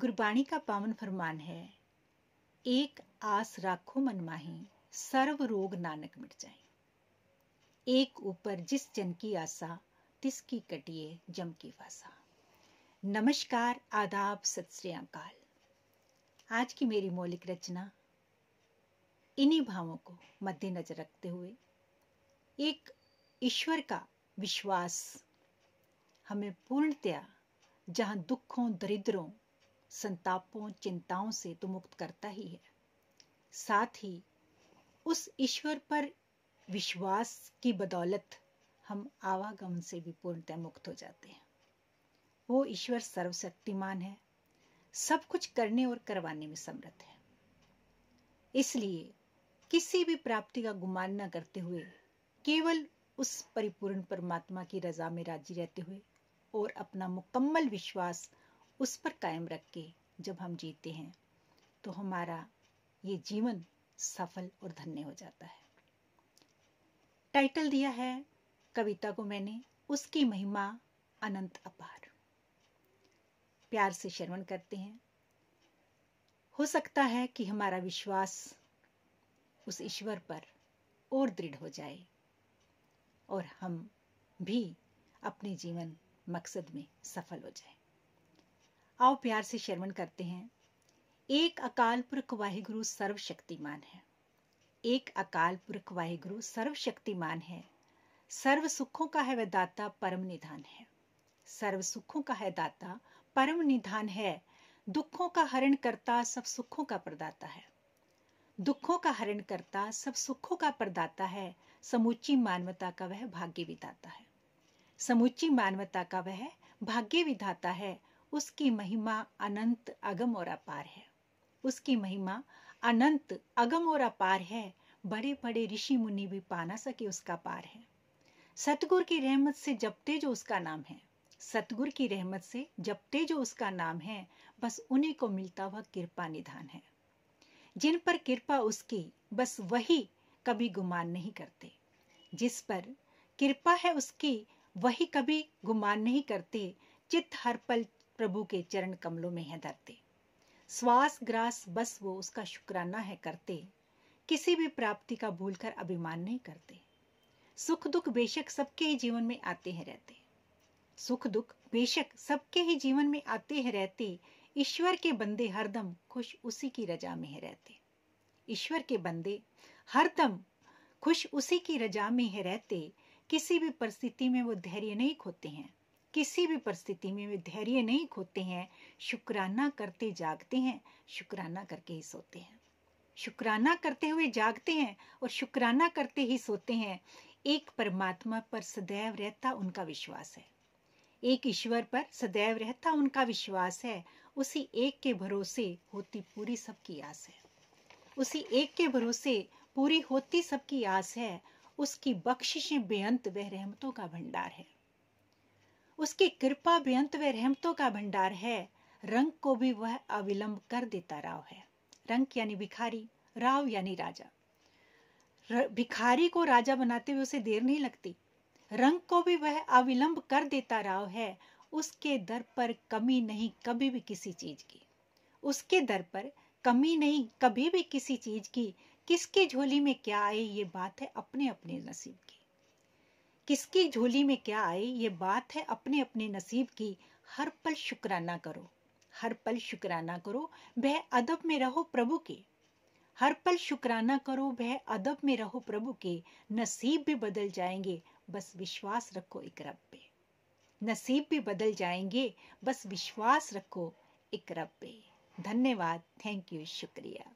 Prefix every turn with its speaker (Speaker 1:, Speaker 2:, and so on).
Speaker 1: गुरबाणी का पावन फरमान है एक आस राखो मन माही सर्व रोग नानक मिट जाए एक ऊपर जिस जन की आशा तिसकी कटिए जम की फासा नमस्कार आदाब सत श्रीकाल आज की मेरी मौलिक रचना इन्हीं भावों को मद्देनजर रखते हुए एक ईश्वर का विश्वास हमें पूर्णतया जहां दुखों दरिद्रों संतापों चिंताओं से तो मुक्त करता ही है साथ ही उस ईश्वर पर विश्वास की बदौलत हम आवागमन से भी पूर्णतः मुक्त हो जाते हैं वो ईश्वर सर्वशक्तिमान है सब कुछ करने और करवाने में समर्थ है इसलिए किसी भी प्राप्ति का गुमान न करते हुए केवल उस परिपूर्ण परमात्मा की रजा में राजी रहते हुए और अपना मुकम्मल विश्वास उस पर कायम रख के जब हम जीते हैं तो हमारा ये जीवन सफल और धन्य हो जाता है टाइटल दिया है कविता को मैंने उसकी महिमा अनंत अपार प्यार से श्रवण करते हैं हो सकता है कि हमारा विश्वास उस ईश्वर पर और दृढ़ हो जाए और हम भी अपने जीवन मकसद में सफल हो जाए आओ प्यार से शर्मन करते हैं एक अकाल पुरख वाहिगुरु सर्वशक्तिमान है एक अकाल पुरख वाहिगुरु सर्वशक्तिमान है सर्व सुखों का है वह दाता परम निधान है सर्व सुखों का है दाता परम निधान है दुखों का हरण करता सब सुखों का प्रदाता है दुखों का हरण करता सब सुखों का प्रदाता है समूची मानवता का वह भाग्य विधाता है समूची मानवता का वह भाग्य विधाता है उसकी महिमा अनंत अगम और अपार है उसकी महिमा अनंत अगम और अपार है बड़े बड़े ऋषि मुनि भी पा ना सके उसका पार है सतगुर की रहमत से जपते जो उसका नाम है सतगुर की रहमत से जपते जो उसका नाम है बस उन्हीं को मिलता वह कृपा निधान है जिन पर कृपा उसकी बस वही कभी गुमान नहीं करते जिस पर कृपा है उसकी वही कभी गुमान नहीं करते चित्त हर पल प्रभु के चरण कमलों में है धरते श्वास ग्रास बस वो उसका शुक्राना है करते किसी भी प्राप्ति का भूलकर अभिमान नहीं करते सुख दुख बेशक सबके ही जीवन में आते हैं रहते सुख दुख बेशक सबके ही जीवन में आते हैं रहते ईश्वर के बंदे हरदम खुश उसी की रजा में है रहते ईश्वर के बंदे हरदम खुश उसी की रजा में है रहते किसी भी परिस्थिति में वो धैर्य नहीं खोते हैं किसी भी परिस्थिति में वे धैर्य नहीं खोते हैं शुक्राना करते जागते हैं शुक्राना करके ही सोते हैं शुक्राना करते हुए जागते हैं और शुक्राना करते ही सोते हैं एक परमात्मा पर सदैव रहता उनका विश्वास है एक ईश्वर पर सदैव रहता उनका विश्वास है उसी एक के भरोसे होती पूरी सबकी आस है उसी एक के भरोसे पूरी होती सबकी आस है उसकी बख्शिशें बेअंत वह रहमतों का भंडार है उसकी कृपा अंत वे रहमतों का भंडार है रंग को भी वह अविलंब कर देता राव है रंग यानी भिखारी राव यानी राजा भिखारी को राजा बनाते हुए उसे देर नहीं लगती रंग को भी वह अविलंब कर देता राव है उसके दर पर कमी नहीं कभी भी किसी चीज की उसके दर पर कमी नहीं कभी भी किसी चीज की किसके झोली में क्या आए ये बात है अपने अपने नसीब की किसकी झोली में क्या आए ये बात है अपने अपने नसीब की हर पल शुक्राना करो हर पल शुक्राना करो वह अदब में रहो प्रभु के हर पल शुक्राना करो वह अदब में रहो प्रभु के नसीब भी बदल जाएंगे बस विश्वास रखो एक रब पे नसीब भी बदल जाएंगे बस विश्वास रखो एक रब पे धन्यवाद थैंक यू शुक्रिया